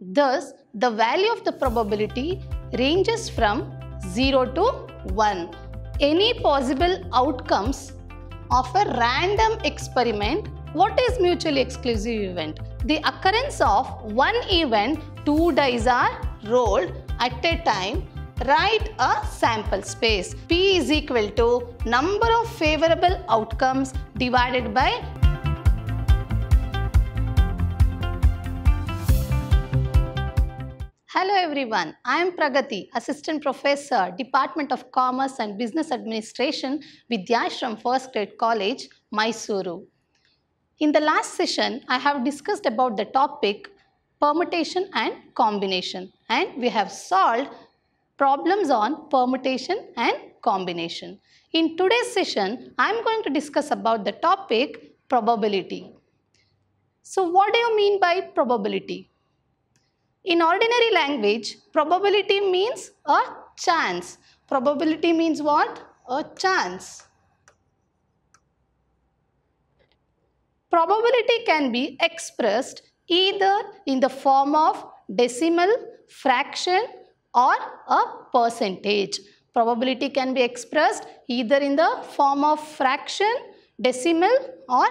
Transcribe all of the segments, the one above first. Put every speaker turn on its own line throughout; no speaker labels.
Thus, the value of the probability ranges from 0 to 1. Any possible outcomes of a random experiment, what is mutually exclusive event? The occurrence of one event, two dice are rolled at a time write a sample space. P is equal to number of favorable outcomes divided by Hello everyone, I am Pragati, Assistant Professor, Department of Commerce and Business Administration, Vidyashram First Grade College, Mysuru. In the last session, I have discussed about the topic permutation and combination and we have solved problems on permutation and combination. In today's session, I am going to discuss about the topic probability. So what do you mean by probability? In ordinary language, probability means a chance. Probability means what? A chance. Probability can be expressed either in the form of decimal, fraction or a percentage. Probability can be expressed either in the form of fraction, decimal or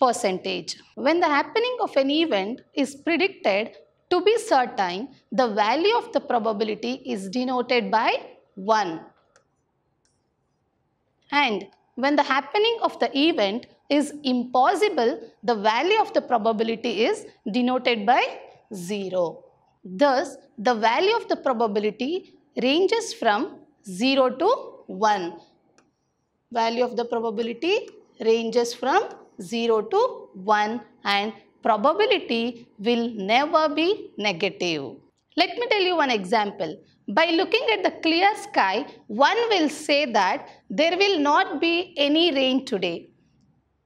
percentage. When the happening of an event is predicted to be certain, the value of the probability is denoted by 1. And when the happening of the event is impossible, the value of the probability is denoted by 0. Thus, the value of the probability ranges from 0 to 1. Value of the probability ranges from 0 to 1 and probability will never be negative. Let me tell you one example. By looking at the clear sky, one will say that there will not be any rain today.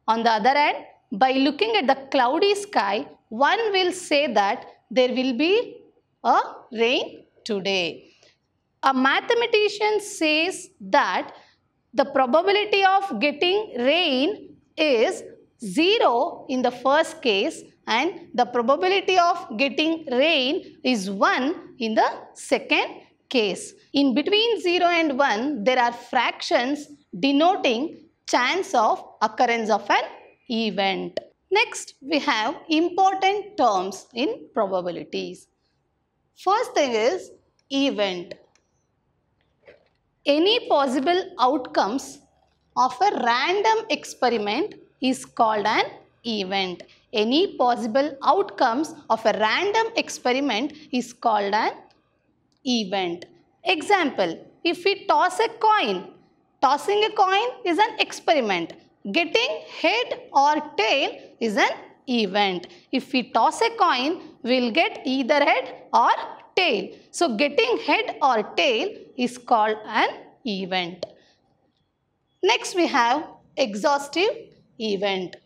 On the other hand, by looking at the cloudy sky, one will say that there will be a rain today. A mathematician says that the probability of getting rain is 0 in the first case and the probability of getting rain is 1 in the second case. In between 0 and 1, there are fractions denoting chance of occurrence of an event. Next, we have important terms in probabilities. First thing is event. Any possible outcomes of a random experiment is called an event. Any possible outcomes of a random experiment is called an event. Example, if we toss a coin, tossing a coin is an experiment. Getting head or tail is an event. If we toss a coin, we'll get either head or tail. So getting head or tail is called an event. Next we have exhaustive event.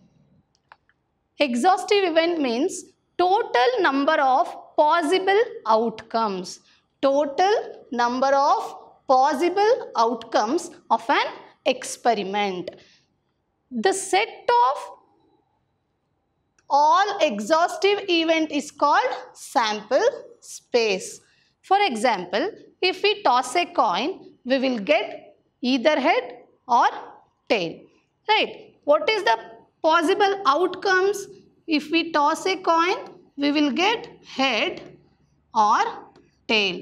Exhaustive event means total number of possible outcomes. Total number of possible outcomes of an experiment. The set of all exhaustive event is called sample space. For example, if we toss a coin, we will get either head or tail, right? What is the possible outcomes? If we toss a coin, we will get head or tail.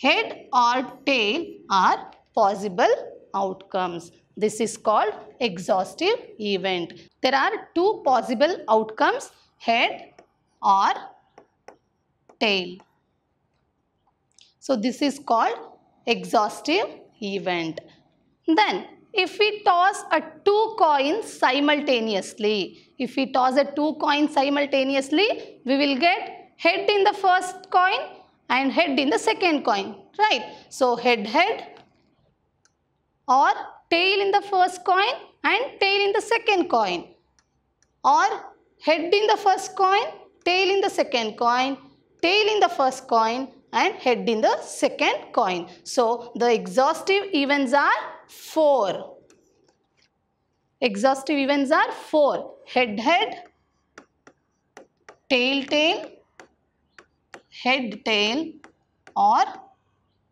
Head or tail are possible outcomes. This is called exhaustive event. There are two possible outcomes, head or tail. So this is called exhaustive event. Then if we toss a two coins simultaneously. If we toss a two coins simultaneously, we will get head in the first coin and head in the second coin, right? So head head or tail in the first coin and tail in the second coin or head in the first coin, tail in the second coin, tail in the first coin, and head in the second coin. So the exhaustive events are 4. Exhaustive events are 4. Head, head, tail, tail, head, tail or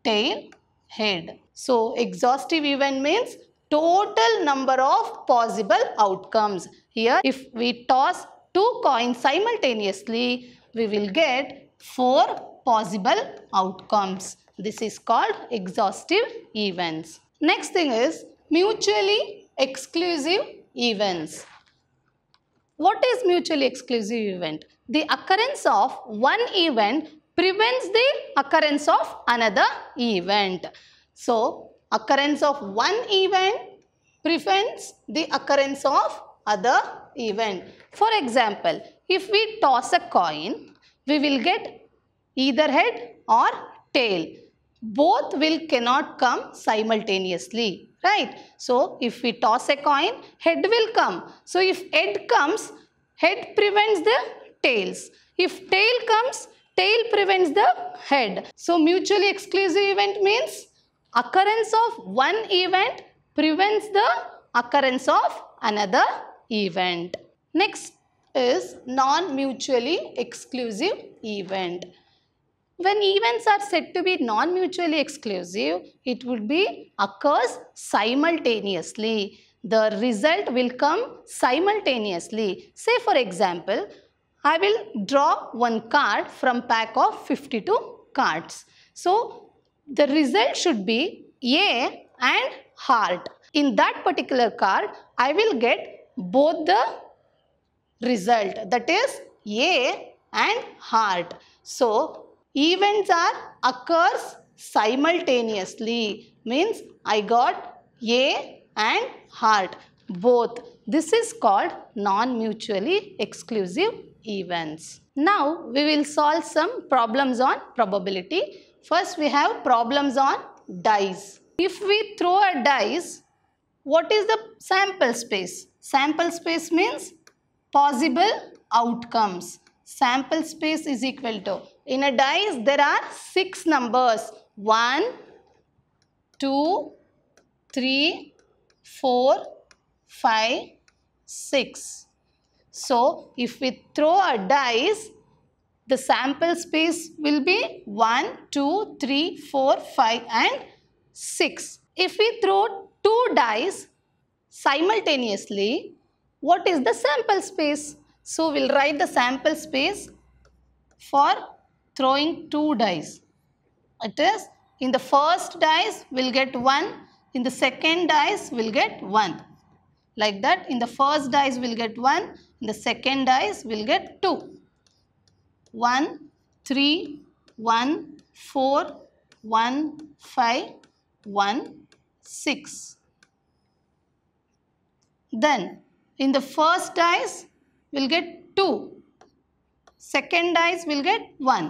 tail, head. So exhaustive event means total number of possible outcomes. Here if we toss two coins simultaneously, we will get 4 possible outcomes. This is called exhaustive events. Next thing is mutually exclusive events. What is mutually exclusive event? The occurrence of one event prevents the occurrence of another event. So, occurrence of one event prevents the occurrence of other event. For example, if we toss a coin, we will get either head or tail. Both will cannot come simultaneously, right? So, if we toss a coin, head will come. So, if head comes, head prevents the tails. If tail comes, tail prevents the head. So, mutually exclusive event means occurrence of one event prevents the occurrence of another event. Next is non-mutually exclusive event when events are said to be non-mutually exclusive, it would be occurs simultaneously. The result will come simultaneously. Say for example, I will draw one card from pack of 52 cards. So, the result should be A and heart. In that particular card, I will get both the result that is A and heart. So, events are occurs simultaneously means I got A and heart both. This is called non-mutually exclusive events. Now we will solve some problems on probability. First we have problems on dice. If we throw a dice, what is the sample space? Sample space means possible outcomes. Sample space is equal to in a dice, there are six numbers. One, two, three, four, five, six. So, if we throw a dice, the sample space will be 1, 2, 3, 4, 5 and 6. If we throw two dice simultaneously, what is the sample space? So, we will write the sample space for throwing two dice. It is in the first dice we will get 1, in the second dice we will get 1. Like that in the first dice we will get 1, in the second dice we will get 2. four, one, five, one, six. Then in the first dice we will get 2. Second dice will get 1.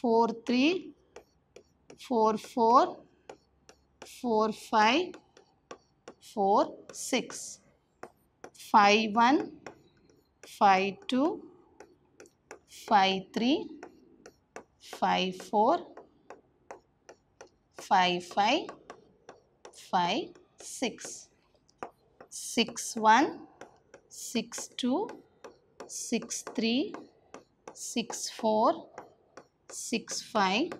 four three, four four, four five, four six, five one, five two, five three, five four, five five, five six, six one, six two, six three, six four. 6, 5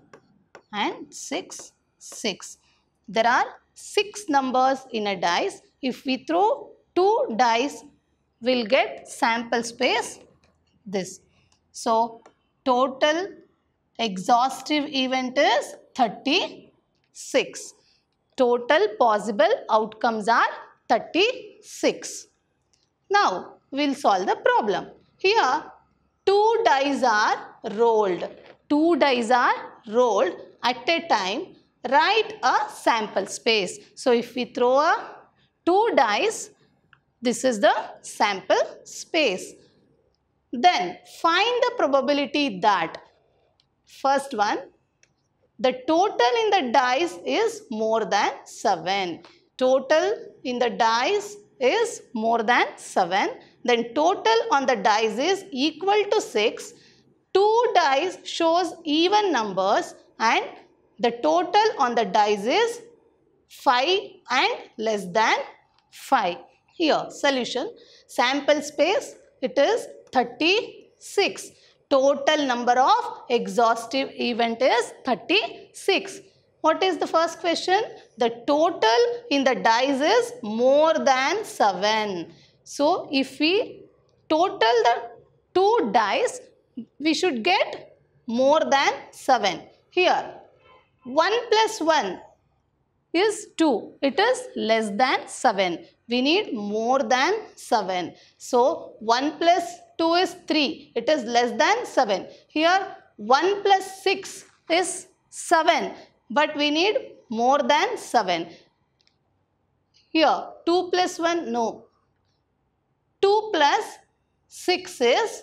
and 6, 6. There are 6 numbers in a dice. If we throw 2 dice, we'll get sample space this. So, total exhaustive event is 36. Total possible outcomes are 36. Now, we'll solve the problem. Here, two dice are rolled two dice are rolled at a time, write a sample space. So if we throw a two dice, this is the sample space. Then find the probability that first one, the total in the dice is more than 7. Total in the dice is more than 7. Then total on the dice is equal to 6 Two dice shows even numbers and the total on the dice is 5 and less than 5. Here solution sample space it is 36. Total number of exhaustive event is 36. What is the first question? The total in the dice is more than 7. So if we total the two dice we should get more than 7. Here 1 plus 1 is 2. It is less than 7. We need more than 7. So 1 plus 2 is 3. It is less than 7. Here 1 plus 6 is 7. But we need more than 7. Here 2 plus 1 no. 2 plus 6 is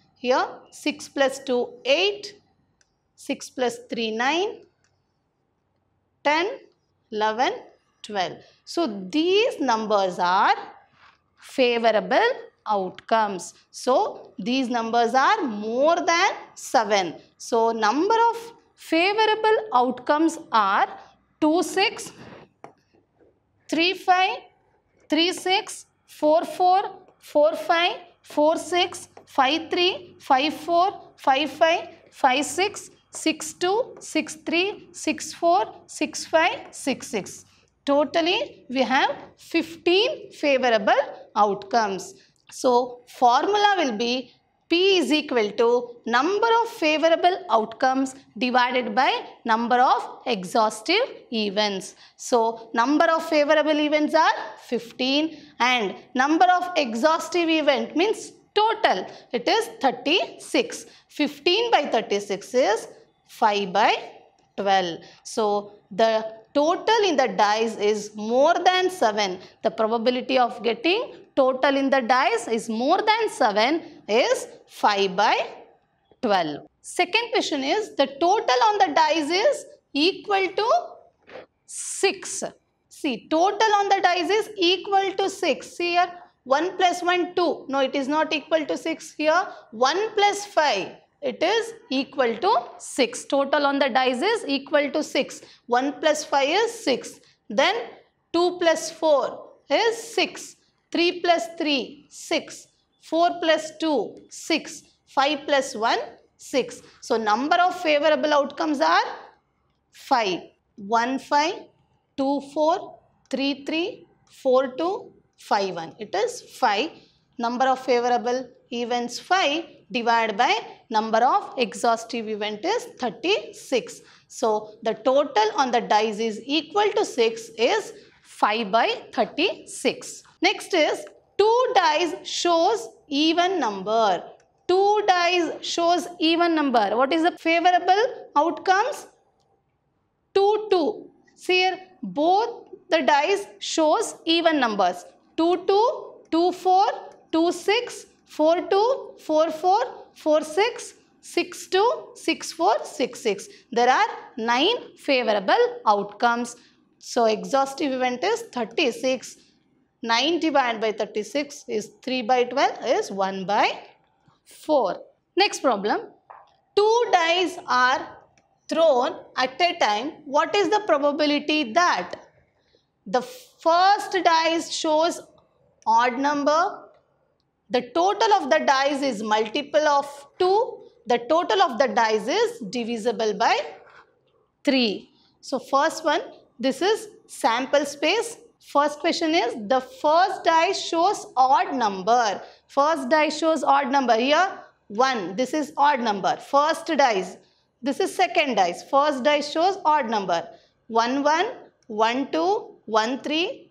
Here 6 plus 2, 8. 6 plus 3, 9. 10, 11, 12. So these numbers are favorable outcomes. So these numbers are more than 7. So number of favorable outcomes are 2, 6, 3, 5, 3, 6, 4, 4, 4, 5, 4, 6, five three, five four, five five, five six, six two, six three, six four, six five, six six. Totally, we have 15 favorable outcomes. So, formula will be P is equal to number of favorable outcomes divided by number of exhaustive events. So, number of favorable events are 15 and number of exhaustive event means Total, it is 36. 15 by 36 is 5 by 12. So, the total in the dice is more than 7. The probability of getting total in the dice is more than 7 is 5 by 12. Second question is the total on the dice is equal to 6. See total on the dice is equal to 6. See here 1 plus 1, 2. No, it is not equal to 6 here. 1 plus 5, it is equal to 6. Total on the dice is equal to 6. 1 plus 5 is 6. Then 2 plus 4 is 6. 3 plus 3, 6. 4 plus 2, 6. 5 plus 1, 6. So, number of favorable outcomes are 5. 1, 5, 2, 4, 3, 3, 4, 2, phi 1. It is 5 number of favorable events 5 divided by number of exhaustive event is 36. So, the total on the dice is equal to 6 is 5 by 36. Next is 2 dice shows even number. 2 dice shows even number. What is the favorable outcomes? 2, 2. See here both the dice shows even numbers. 2 2, 2 4, 2 6, 4 2, 4 4, 4 6, 6 2, 6 4, 6 6. There are 9 favorable outcomes. So exhaustive event is 36. 9 divided by 36 is 3 by 12 is 1 by 4. Next problem. Two dice are thrown at a time. What is the probability that the first dice shows odd number. The total of the dice is multiple of 2. The total of the dice is divisible by 3. So first one, this is sample space. First question is the first die shows odd number. First die shows odd number. Here 1. This is odd number. First dice. This is second dice. First dice shows odd number. 1, 1, 1, 2, 1, 3,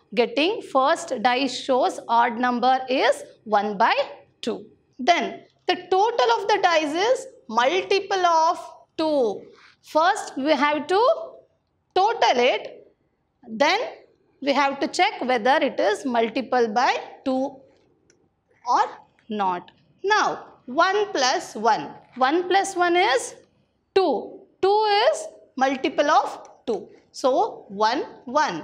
getting first dice shows odd number is 1 by 2. Then the total of the dice is multiple of 2. First we have to total it. Then we have to check whether it is multiple by 2 or not. Now 1 plus 1. 1 plus 1 is 2. 2 is multiple of 2. So 1, 1.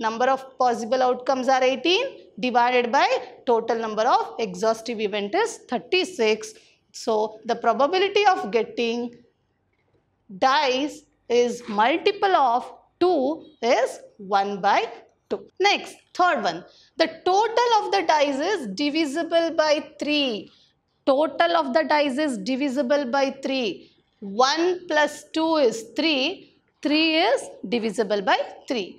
number of possible outcomes are 18 divided by total number of exhaustive event is 36. So, the probability of getting dice is multiple of 2 is 1 by 2. Next, third one. The total of the dice is divisible by 3. Total of the dice is divisible by 3. 1 plus 2 is 3. 3 is divisible by 3.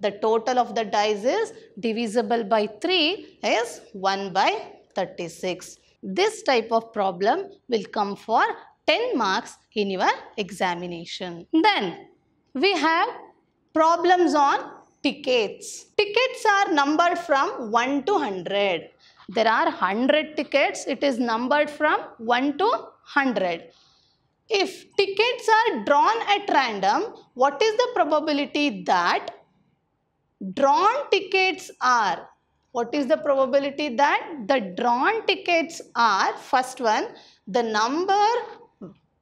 the total of the dies is divisible by 3 is 1 by 36. This type of problem will come for 10 marks in your examination. Then we have problems on tickets. Tickets are numbered from 1 to 100. There are 100 tickets. It is numbered from 1 to 100. If tickets are drawn at random, what is the probability that drawn tickets are, what is the probability that the drawn tickets are, first one, the number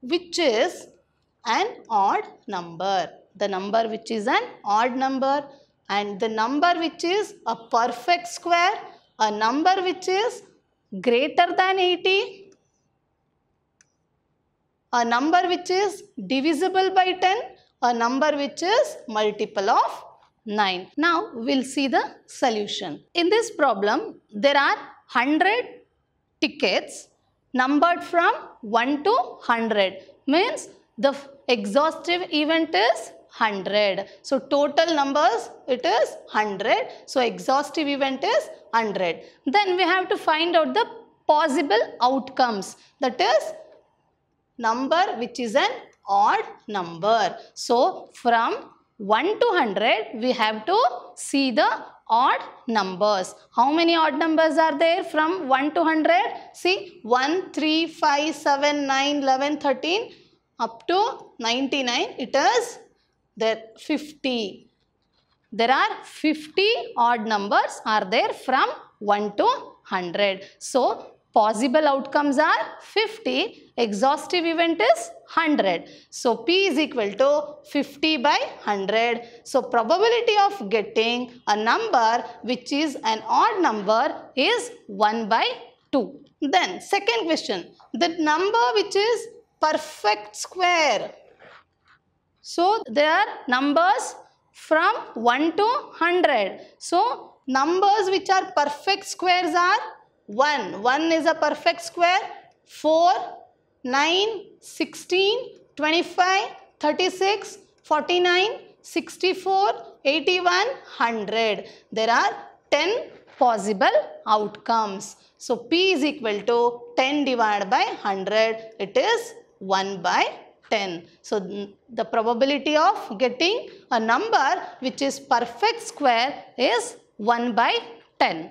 which is an odd number. The number which is an odd number and the number which is a perfect square, a number which is greater than 80, a number which is divisible by 10, a number which is multiple of 9. Now we'll see the solution. In this problem, there are 100 tickets numbered from 1 to 100 means the exhaustive event is 100. So total numbers it is 100. So exhaustive event is 100. Then we have to find out the possible outcomes that is number which is an odd number. So from 1 to 100, we have to see the odd numbers. How many odd numbers are there from 1 to 100? See 1, 3, 5, 7, 9, 11, 13 up to 99. It is there 50. There are 50 odd numbers are there from 1 to 100. So Possible outcomes are 50, exhaustive event is 100. So P is equal to 50 by 100. So probability of getting a number which is an odd number is 1 by 2. Then second question, the number which is perfect square. So there are numbers from 1 to 100. So numbers which are perfect squares are 1. 1 is a perfect square. 4, 9, 16, 25, 36, 49, 64, 81, 100. There are 10 possible outcomes. So P is equal to 10 divided by 100. It is 1 by 10. So the probability of getting a number which is perfect square is 1 by 10.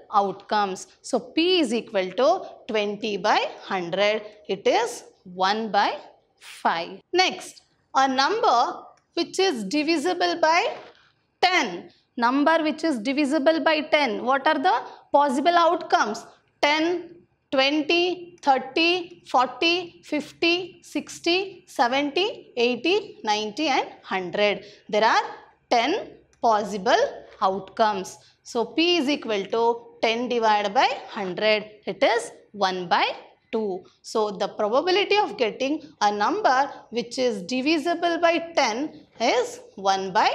outcomes. So P is equal to 20 by 100. It is 1 by 5. Next, a number which is divisible by 10. Number which is divisible by 10. What are the possible outcomes? 10, 20, 30, 40, 50, 60, 70, 80, 90 and 100. There are 10 possible outcomes. So P is equal to 10 divided by 100. It is 1 by 2. So the probability of getting a number which is divisible by 10 is 1 by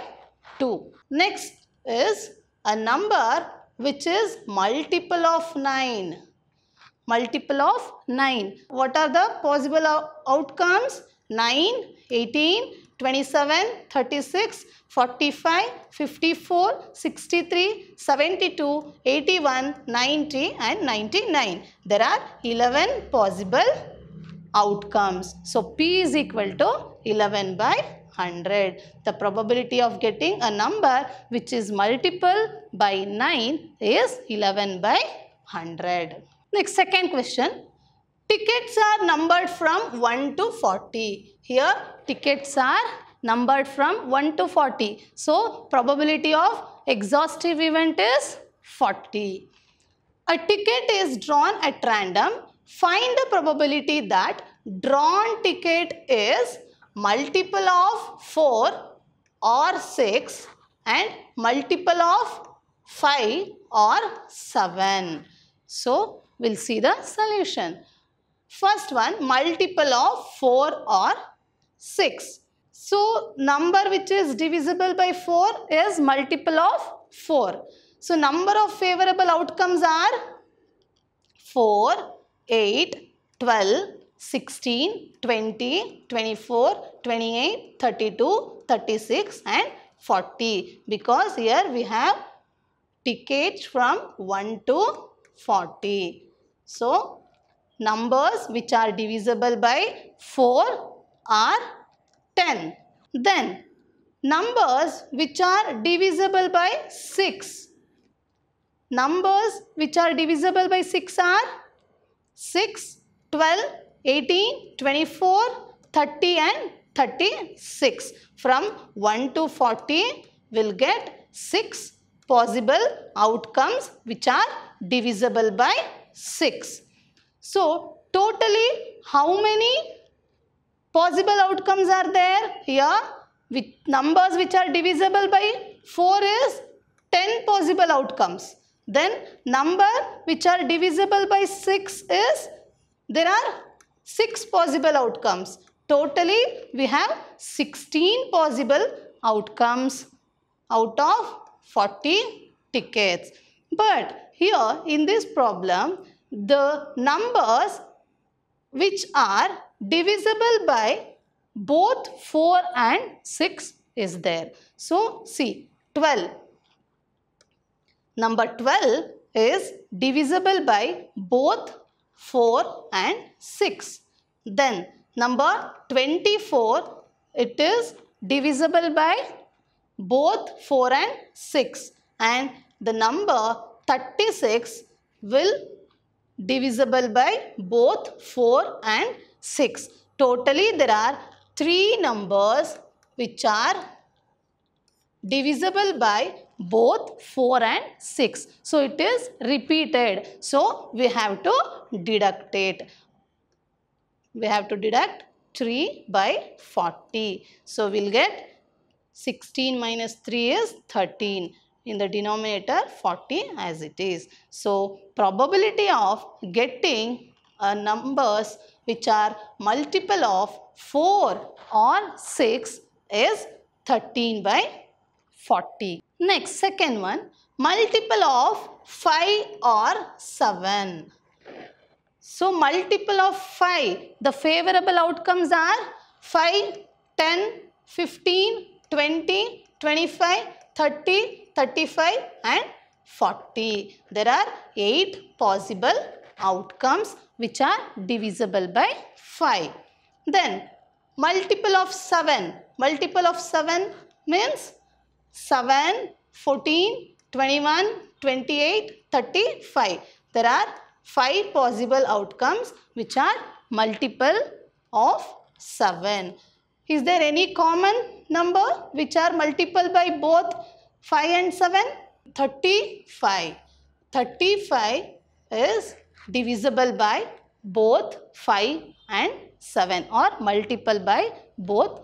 2. Next is a number which is multiple of 9. Multiple of 9. What are the possible outcomes? 9, 18, 27, 36, 45, 54, 63, 72, 81, 90 and 99. There are 11 possible outcomes. So P is equal to 11 by 100. The probability of getting a number which is multiple by 9 is 11 by 100. Next second question. Tickets are numbered from 1 to 40. Here tickets are numbered from 1 to 40. So probability of exhaustive event is 40. A ticket is drawn at random. Find the probability that drawn ticket is multiple of 4 or 6 and multiple of 5 or 7. So, we'll see the solution. First one multiple of 4 or 6. So number which is divisible by 4 is multiple of 4. So number of favorable outcomes are 4, 8, 12, 16, 20, 24, 28, 32, 36 and 40 because here we have tickets from 1 to 40. So numbers which are divisible by 4 are 10. Then numbers which are divisible by 6. Numbers which are divisible by 6 are 6, 12, 18, 24, 30 and 36. From 1 to 40 will get 6 possible outcomes which are divisible by 6. So totally how many possible outcomes are there here? With numbers which are divisible by 4 is 10 possible outcomes. Then number which are divisible by 6 is there are 6 possible outcomes. Totally we have 16 possible outcomes out of 40 tickets. But here in this problem the numbers which are divisible by both 4 and 6 is there. So, see 12. Number 12 is divisible by both 4 and 6. Then number 24 it is divisible by both 4 and 6 and the number 36 will divisible by both 4 and 6. Totally there are 3 numbers which are divisible by both 4 and 6. So it is repeated. So we have to deduct it. We have to deduct 3 by 40. So we'll get 16 minus 3 is 13 in the denominator 40 as it is. So, probability of getting uh, numbers which are multiple of 4 or 6 is 13 by 40. Next, second one, multiple of 5 or 7. So, multiple of 5, the favorable outcomes are 5, 10, 15, 20, 25, 30, 35 and 40. There are 8 possible outcomes which are divisible by 5. Then multiple of 7. Multiple of 7 means 7, 14, 21, 28, 35. There are 5 possible outcomes which are multiple of 7. Is there any common number which are multiple by both 5 and 7? 35. 35 is divisible by both 5 and 7 or multiple by both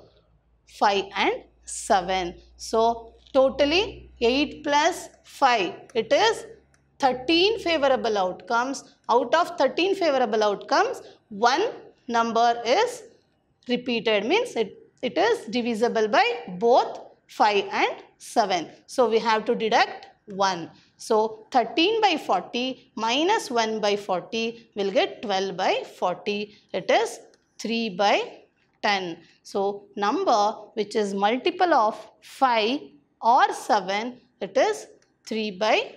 5 and 7. So, totally 8 plus 5 it is 13 favorable outcomes. Out of 13 favorable outcomes, one number is repeated means it, it is divisible by both 5 and 7. So we have to deduct 1. So 13 by 40 minus 1 by 40 will get 12 by 40. It is 3 by 10. So number which is multiple of 5 or 7 it is 3 by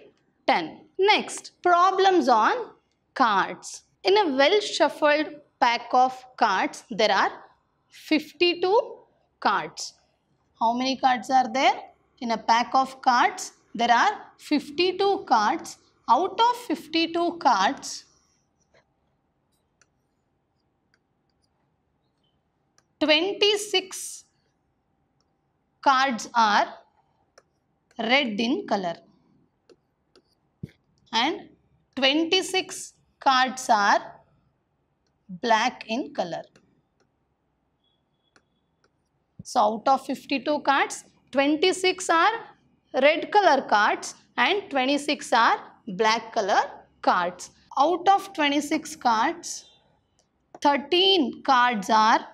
10. Next problems on cards. In a well shuffled pack of cards there are 52 cards. How many cards are there? in a pack of cards, there are 52 cards. Out of 52 cards, 26 cards are red in color and 26 cards are black in color. So out of 52 cards, 26 are red color cards and 26 are black color cards. Out of 26 cards, 13 cards are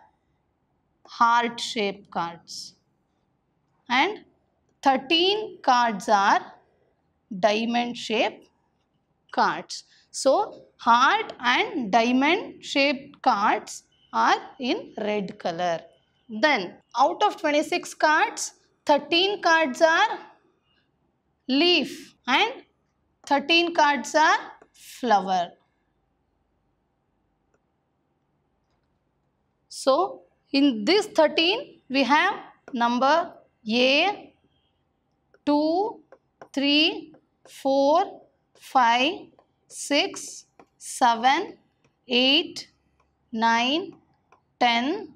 heart shape cards and 13 cards are diamond shape cards. So, heart and diamond shaped cards are in red color. Then, out of 26 cards, 13 cards are leaf and 13 cards are flower. So, in this 13 we have number A, 2, 3, 4, 5, 6, 7, 8, 9, 10,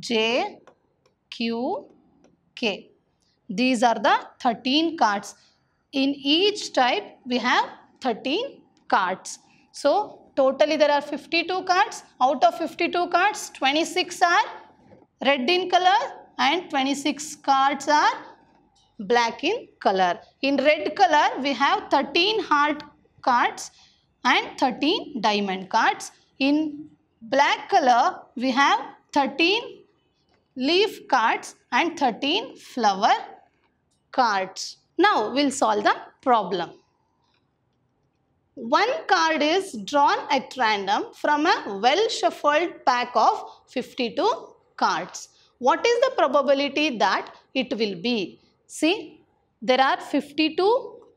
J, Q, K. These are the 13 cards. In each type, we have 13 cards. So, totally there are 52 cards. Out of 52 cards, 26 are red in color and 26 cards are black in color. In red color, we have 13 heart cards and 13 diamond cards. In black color, we have 13 leaf cards and 13 flower cards. Now we'll solve the problem. One card is drawn at random from a well shuffled pack of 52 cards. What is the probability that it will be? See, there are 52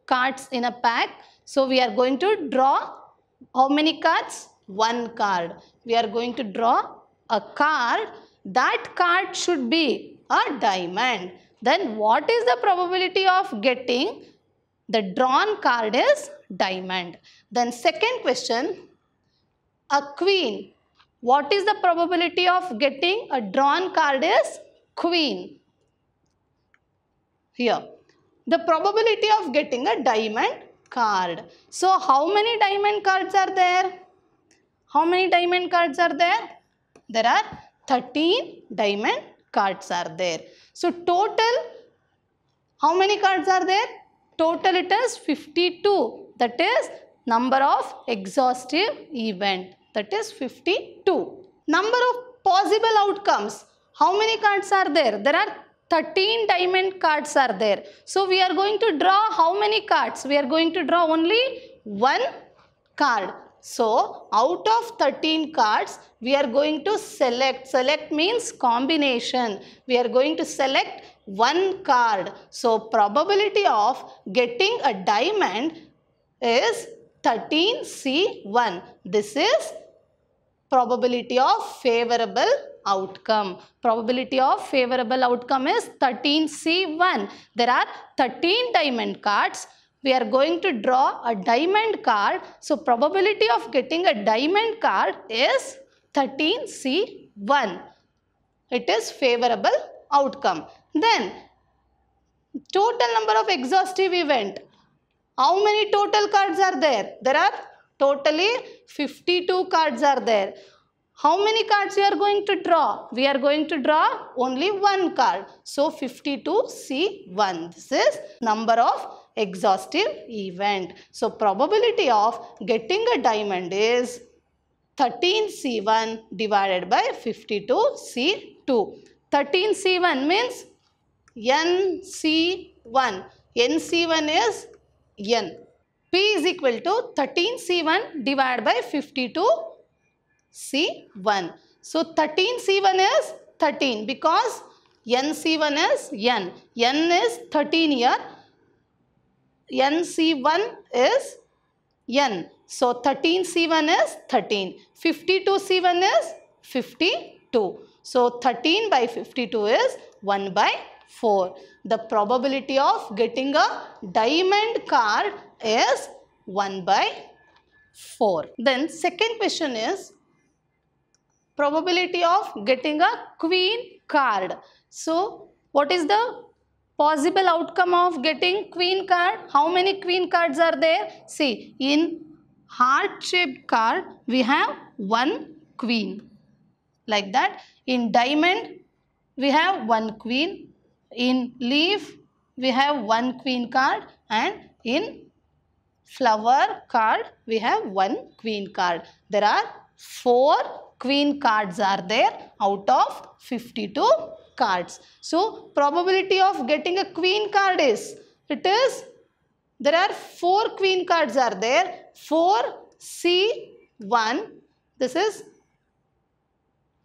cards in a pack. So we are going to draw how many cards? One card. We are going to draw a card. That card should be a diamond. Then what is the probability of getting the drawn card is diamond. Then second question, a queen. What is the probability of getting a drawn card is queen. Here, the probability of getting a diamond card. So how many diamond cards are there? How many diamond cards are there? There are 13 diamond cards are there. So total, how many cards are there? Total it is 52. That is number of exhaustive event. That is 52. Number of possible outcomes. How many cards are there? There are 13 diamond cards are there. So we are going to draw how many cards? We are going to draw only one card. So, out of 13 cards, we are going to select. Select means combination. We are going to select one card. So, probability of getting a diamond is 13C1. This is probability of favorable outcome. Probability of favorable outcome is 13C1. There are 13 diamond cards we are going to draw a diamond card. So, probability of getting a diamond card is 13C1. It is favorable outcome. Then, total number of exhaustive event. How many total cards are there? There are totally 52 cards are there. How many cards we are going to draw? We are going to draw only one card. So, 52C1. This is number of exhaustive event. So probability of getting a diamond is 13C1 divided by 52C2. 13C1 means NC1. NC1 is N. P is equal to 13C1 divided by 52C1. So 13C1 is 13 because NC1 is N. N is 13 here. NC1 is N. So 13C1 is 13. 52C1 is 52. So 13 by 52 is 1 by 4. The probability of getting a diamond card is 1 by 4. Then second question is probability of getting a queen card. So what is the possible outcome of getting queen card. How many queen cards are there? See, in heart-shaped card, we have one queen. Like that. In diamond, we have one queen. In leaf, we have one queen card. And in flower card, we have one queen card. There are four queen cards are there out of 52 cards. So probability of getting a queen card is, it is, there are 4 queen cards are there, 4, C, 1, this is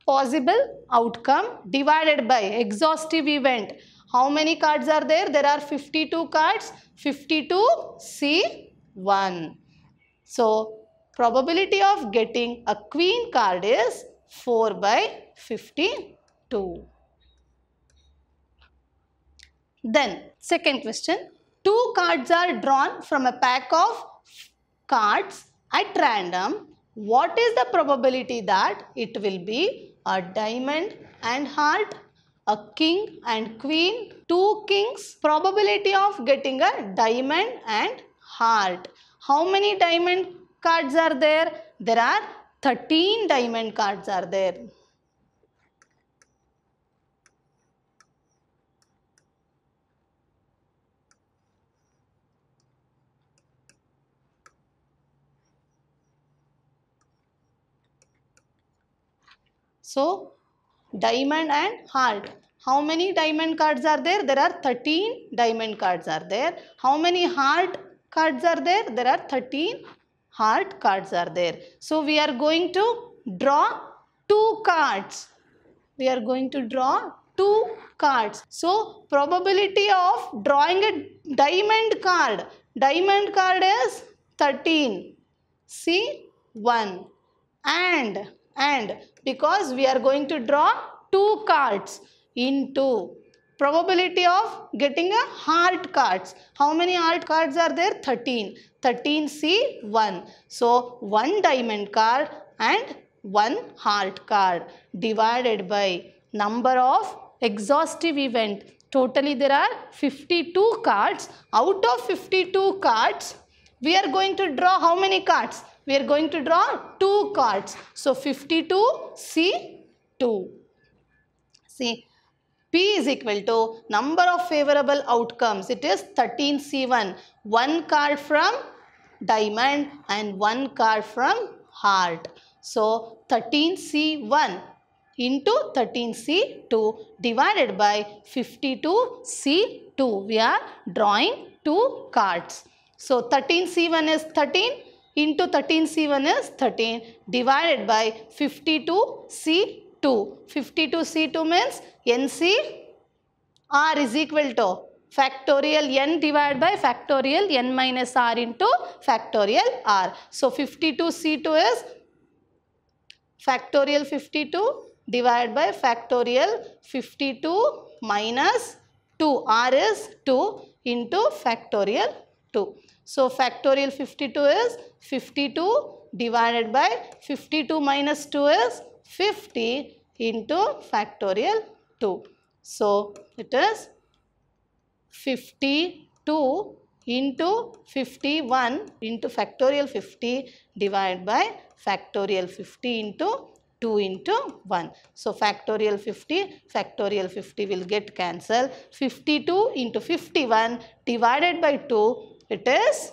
possible outcome divided by exhaustive event. How many cards are there? There are 52 cards, 52 C 1. So, probability of getting a queen card is 4 by 52. Then second question, two cards are drawn from a pack of cards at random. What is the probability that it will be a diamond and heart, a king and queen, two kings, probability of getting a diamond and heart. How many diamond cards are there? There are 13 diamond cards are there. So, diamond and heart. How many diamond cards are there? There are 13 diamond cards are there. How many heart cards are there? There are 13 heart cards are there. So, we are going to draw two cards. We are going to draw two cards. So, probability of drawing a diamond card. Diamond card is 13. See 1 and and because we are going to draw two cards into probability of getting a heart cards. How many heart cards are there? 13. 13C1. So, one diamond card and one heart card divided by number of exhaustive event. Totally there are 52 cards. Out of 52 cards, we are going to draw how many cards? we are going to draw two cards. So 52C2. See, P is equal to number of favorable outcomes. It is 13C1. One card from diamond and one card from heart. So 13C1 into 13C2 divided by 52C2. We are drawing two cards. So 13C1 is 13 into 13C1 is 13 divided by 52C2. 52C2 means NCR is equal to factorial n divided by factorial n minus r into factorial r. So 52C2 is factorial 52 divided by factorial 52 minus 2 r is 2 into factorial 2. So factorial 52 is 52 divided by 52 minus 2 is 50 into factorial 2. So, it is 52 into 51 into factorial 50 divided by factorial 50 into 2 into 1. So, factorial 50, factorial 50 will get cancelled. 52 into 51 divided by 2, it is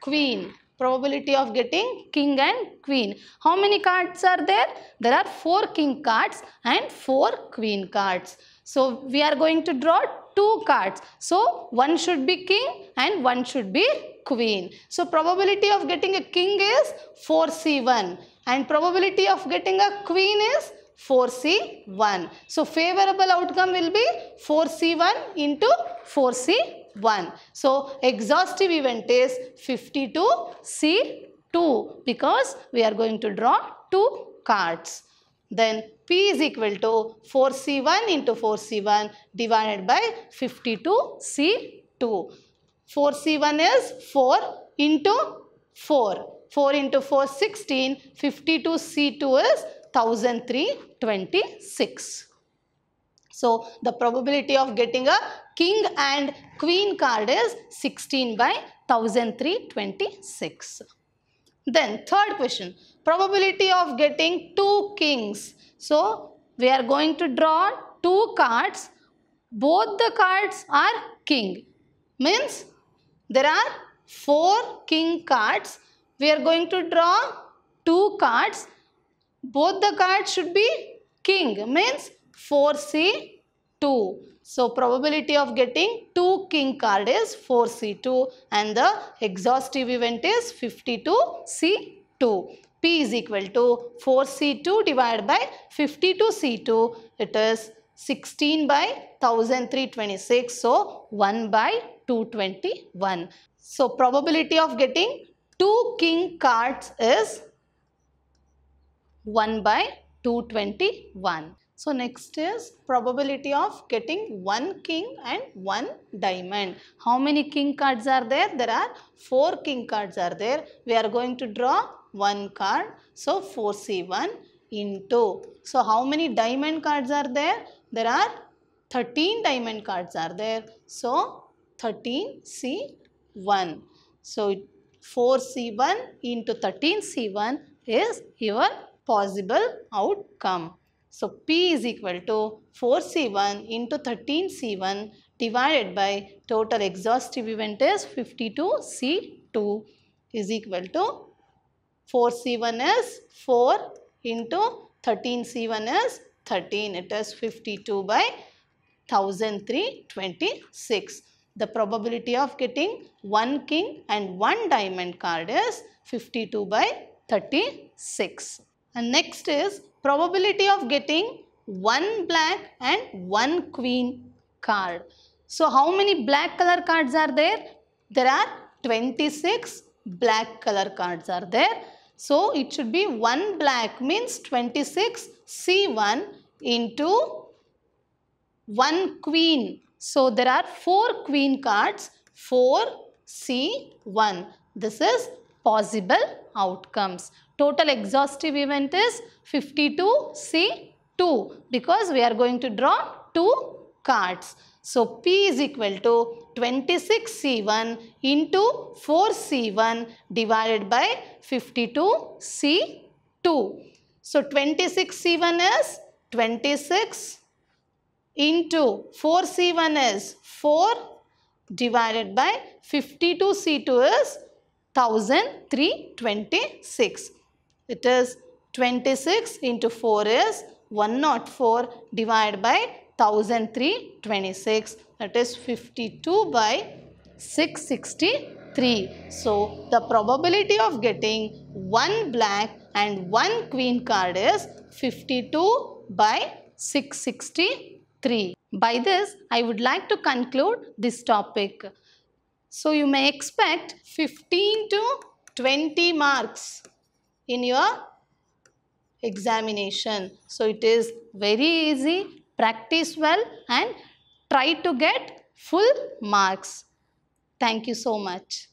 queen. Probability of getting king and queen. How many cards are there? There are 4 king cards and 4 queen cards. So we are going to draw two cards. So one should be king and one should be queen. So probability of getting a king is 4c1 and probability of getting a queen is 4c1. So favorable outcome will be 4c1 into 4c 1. So exhaustive event is 52 C2 because we are going to draw 2 cards. Then P is equal to 4C1 into 4C1 divided by 52 C2. 4C1 is 4 into 4. 4 into 4 16. 52 C2 is 1326. So the probability of getting a king and queen card is 16 by 1326. Then third question, probability of getting two kings. So we are going to draw two cards. Both the cards are king. Means there are four king cards. We are going to draw two cards. Both the cards should be king. Means 4C2. So probability of getting 2 king card is 4C2 and the exhaustive event is 52C2. P is equal to 4C2 divided by 52C2. It is 16 by 1326. So 1 by 221. So probability of getting 2 king cards is 1 by 221. So next is probability of getting one king and one diamond. How many king cards are there? There are four king cards are there. We are going to draw one card. So 4C1 into. So how many diamond cards are there? There are 13 diamond cards are there. So 13C1. So 4C1 into 13C1 is your possible outcome. So P is equal to 4C1 into 13C1 divided by total exhaustive event is 52C2 is equal to 4C1 is 4 into 13C1 is 13. It is 52 by 1326. The probability of getting one king and one diamond card is 52 by 36. And next is probability of getting one black and one queen card. So how many black color cards are there? There are 26 black color cards are there. So it should be 1 black means 26 C1 into 1 queen. So there are 4 queen cards 4 C1. This is possible outcomes. Total exhaustive event is 52C2 because we are going to draw two cards. So P is equal to 26C1 into 4C1 divided by 52C2. So 26C1 is 26 into 4C1 is 4 divided by 52C2 is 1326. It is 26 into 4 is 104 divided by 1326 that is 52 by 663. So the probability of getting one black and one queen card is 52 by 663. By this I would like to conclude this topic. So you may expect 15 to 20 marks in your examination. So it is very easy, practice well and try to get full marks. Thank you so much.